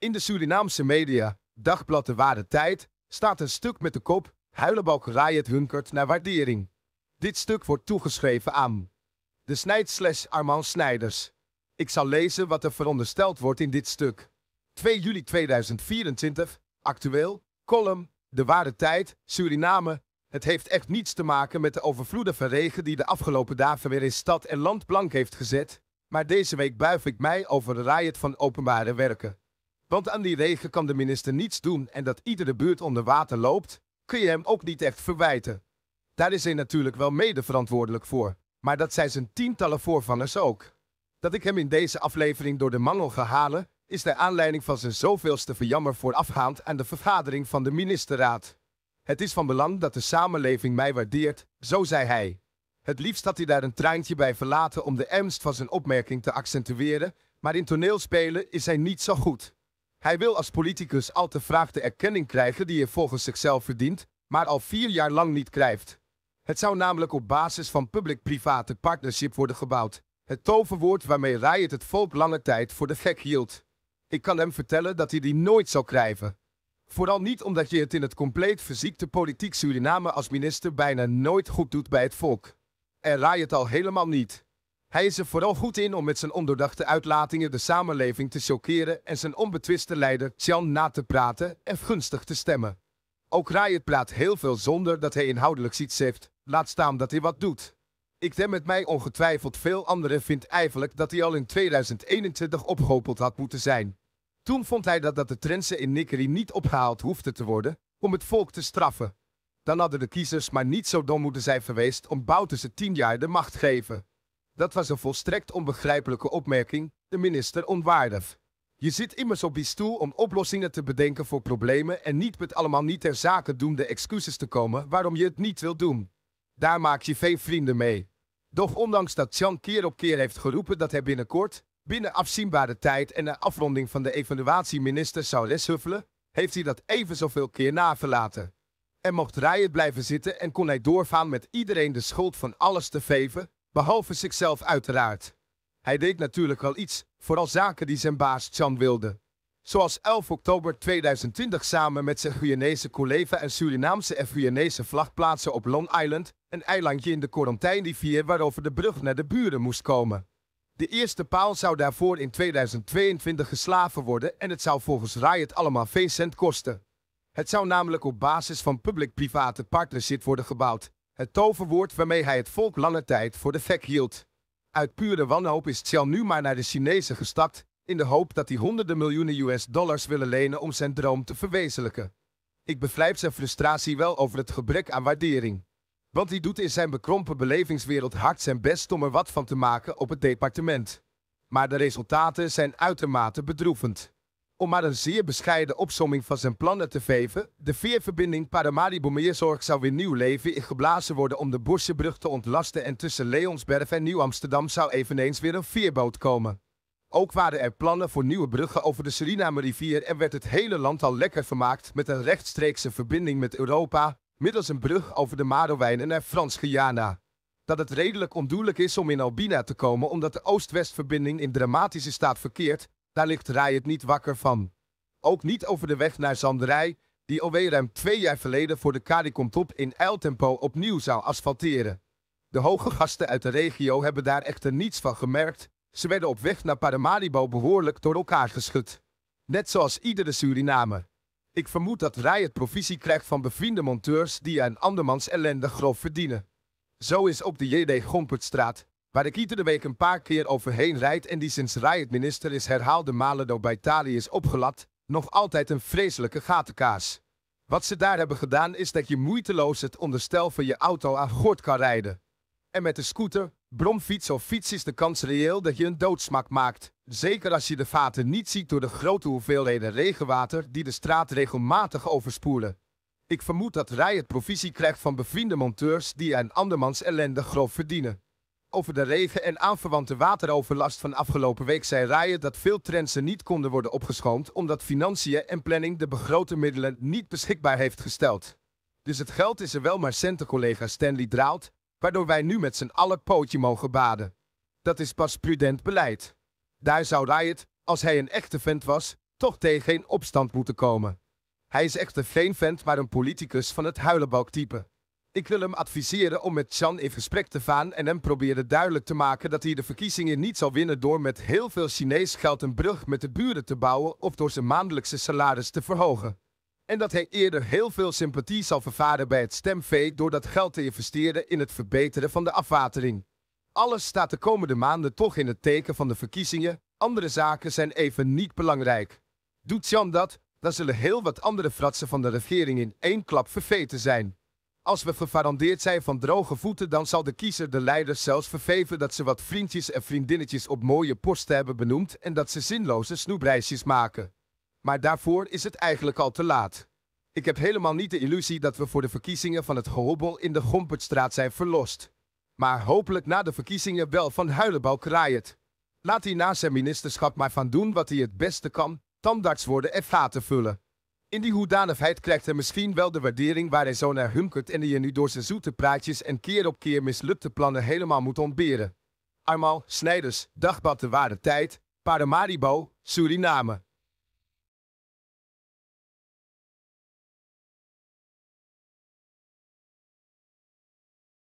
In de Surinaamse media, dagblad De Ware Tijd, staat een stuk met de kop Huilenbalkerij het hunkert naar waardering. Dit stuk wordt toegeschreven aan de snijdslash Armand Snijders. Ik zal lezen wat er verondersteld wordt in dit stuk. 2 juli 2024, actueel, column, de ware tijd, Suriname. Het heeft echt niets te maken met de overvloedige regen die de afgelopen dagen weer in stad en land blank heeft gezet. Maar deze week buif ik mij over de riot van openbare werken. Want aan die regen kan de minister niets doen en dat iedere buurt onder water loopt, kun je hem ook niet echt verwijten. Daar is hij natuurlijk wel mede verantwoordelijk voor. Maar dat zijn zijn tientallen voorvangers ook. Dat ik hem in deze aflevering door de mangel ga halen, is de aanleiding van zijn zoveelste verjammer voorafgaand aan de vergadering van de ministerraad. Het is van belang dat de samenleving mij waardeert, zo zei hij. Het liefst had hij daar een treintje bij verlaten om de ernst van zijn opmerking te accentueren, maar in toneelspelen is hij niet zo goed. Hij wil als politicus al te vraag de erkenning krijgen die hij volgens zichzelf verdient, maar al vier jaar lang niet krijgt. Het zou namelijk op basis van public-private partnership worden gebouwd. Het toverwoord waarmee Riot het volk lange tijd voor de gek hield. Ik kan hem vertellen dat hij die nooit zal krijgen. Vooral niet omdat je het in het compleet verziekte politiek Suriname als minister bijna nooit goed doet bij het volk. En Riot al helemaal niet. Hij is er vooral goed in om met zijn ondoordachte uitlatingen de samenleving te choqueren en zijn onbetwiste leider Chan na te praten en gunstig te stemmen. Ook Riot praat heel veel zonder dat hij inhoudelijk iets heeft, laat staan dat hij wat doet. Ik denk met mij ongetwijfeld veel anderen vindt eigenlijk dat hij al in 2021 opgehopeld had moeten zijn. Toen vond hij dat, dat de trendsen in Nickerie niet opgehaald hoefden te worden om het volk te straffen. Dan hadden de kiezers maar niet zo dom moeten zijn geweest om Bouters het tien jaar de macht geven. Dat was een volstrekt onbegrijpelijke opmerking, de minister onwaardig. Je zit immers op die stoel om oplossingen te bedenken voor problemen en niet met allemaal niet ter zake doende excuses te komen waarom je het niet wilt doen. Daar maak je veel vrienden mee. Doch ondanks dat Chan keer op keer heeft geroepen dat hij binnenkort, binnen afzienbare tijd en na afronding van de evaluatie zou leshuffelen, heeft hij dat even zoveel keer naverlaten. En mocht Rijd blijven zitten en kon hij doorgaan met iedereen de schuld van alles te veven, Behalve zichzelf uiteraard. Hij deed natuurlijk wel iets, vooral zaken die zijn baas Chan wilde. Zoals 11 oktober 2020 samen met zijn Guyanese collega en Surinaamse en Guyanese vlag plaatsen op Long Island, een eilandje in de quarantainrivier waarover de brug naar de buren moest komen. De eerste paal zou daarvoor in 2022 geslaven worden en het zou volgens Riot allemaal veel cent kosten. Het zou namelijk op basis van public-private partnership worden gebouwd het toverwoord waarmee hij het volk lange tijd voor de gek hield. Uit pure wanhoop is Xiao nu maar naar de Chinezen gestapt, in de hoop dat die honderden miljoenen US dollars willen lenen om zijn droom te verwezenlijken. Ik bevrijp zijn frustratie wel over het gebrek aan waardering. Want hij doet in zijn bekrompen belevingswereld hard zijn best om er wat van te maken op het departement. Maar de resultaten zijn uitermate bedroevend. Om maar een zeer bescheiden opsomming van zijn plannen te geven, de veerverbinding Paramaribo-Meerzorg zou weer nieuw leven in geblazen worden om de Bosjebrug te ontlasten en tussen Leonsberg en Nieuw-Amsterdam zou eveneens weer een veerboot komen. Ook waren er plannen voor nieuwe bruggen over de Suriname-rivier en werd het hele land al lekker vermaakt met een rechtstreekse verbinding met Europa, middels een brug over de Madowijn naar Frans-Guyana. Dat het redelijk ondoenlijk is om in Albina te komen omdat de Oost-West-verbinding in dramatische staat verkeert, daar ligt Rij niet wakker van. Ook niet over de weg naar Zanderij, die alweer ruim twee jaar verleden voor de top in eiltempo opnieuw zou asfalteren. De hoge gasten uit de regio hebben daar echter niets van gemerkt. Ze werden op weg naar Paramaribo behoorlijk door elkaar geschud. Net zoals iedere Surinamer. Ik vermoed dat Rij provisie krijgt van bevriende monteurs die aan andermans ellende grof verdienen. Zo is op de J.D. Gompertstraat waar ik iedere week een paar keer overheen rijd en die sinds Riot minister is herhaalde malen door Italië is opgelat, nog altijd een vreselijke gatenkaas. Wat ze daar hebben gedaan is dat je moeiteloos het onderstel van je auto aan gort kan rijden. En met de scooter, bromfiets of fiets is de kans reëel dat je een doodsmak maakt. Zeker als je de vaten niet ziet door de grote hoeveelheden regenwater die de straat regelmatig overspoelen. Ik vermoed dat Rij het provisie krijgt van bevriende monteurs die aan andermans ellende grof verdienen. Over de regen en aanverwante wateroverlast van afgelopen week zei Rijen dat veel trendsen niet konden worden opgeschoond omdat financiën en planning de begrote middelen niet beschikbaar heeft gesteld. Dus het geld is er wel maar centen collega Stanley Draalt, waardoor wij nu met z'n allen pootje mogen baden. Dat is pas prudent beleid. Daar zou Riot, als hij een echte vent was, toch tegen geen opstand moeten komen. Hij is echter geen vent, maar een politicus van het type. Ik wil hem adviseren om met Chan in gesprek te gaan en hem proberen duidelijk te maken dat hij de verkiezingen niet zal winnen door met heel veel Chinees geld een brug met de buren te bouwen of door zijn maandelijkse salaris te verhogen. En dat hij eerder heel veel sympathie zal vervaren bij het stemvee door dat geld te investeren in het verbeteren van de afwatering. Alles staat de komende maanden toch in het teken van de verkiezingen, andere zaken zijn even niet belangrijk. Doet Chan dat, dan zullen heel wat andere fratsen van de regering in één klap verveten zijn. Als we gegarandeerd zijn van droge voeten, dan zal de kiezer de leiders zelfs vergeven dat ze wat vriendjes en vriendinnetjes op mooie posten hebben benoemd en dat ze zinloze snoepreisjes maken. Maar daarvoor is het eigenlijk al te laat. Ik heb helemaal niet de illusie dat we voor de verkiezingen van het gehobbel in de Gompertstraat zijn verlost. Maar hopelijk na de verkiezingen wel van huilenbouw kraait. Laat hij na zijn ministerschap maar van doen wat hij het beste kan, tandarts worden en vaten vullen. In die hoedanigheid krijgt hij misschien wel de waardering waar hij zo naar hunkert en die je nu door zijn zoete praatjes en keer op keer mislukte plannen helemaal moet ontberen. Armal, Snijders, dagbad de Ware Tijd, Paramaribo, Suriname.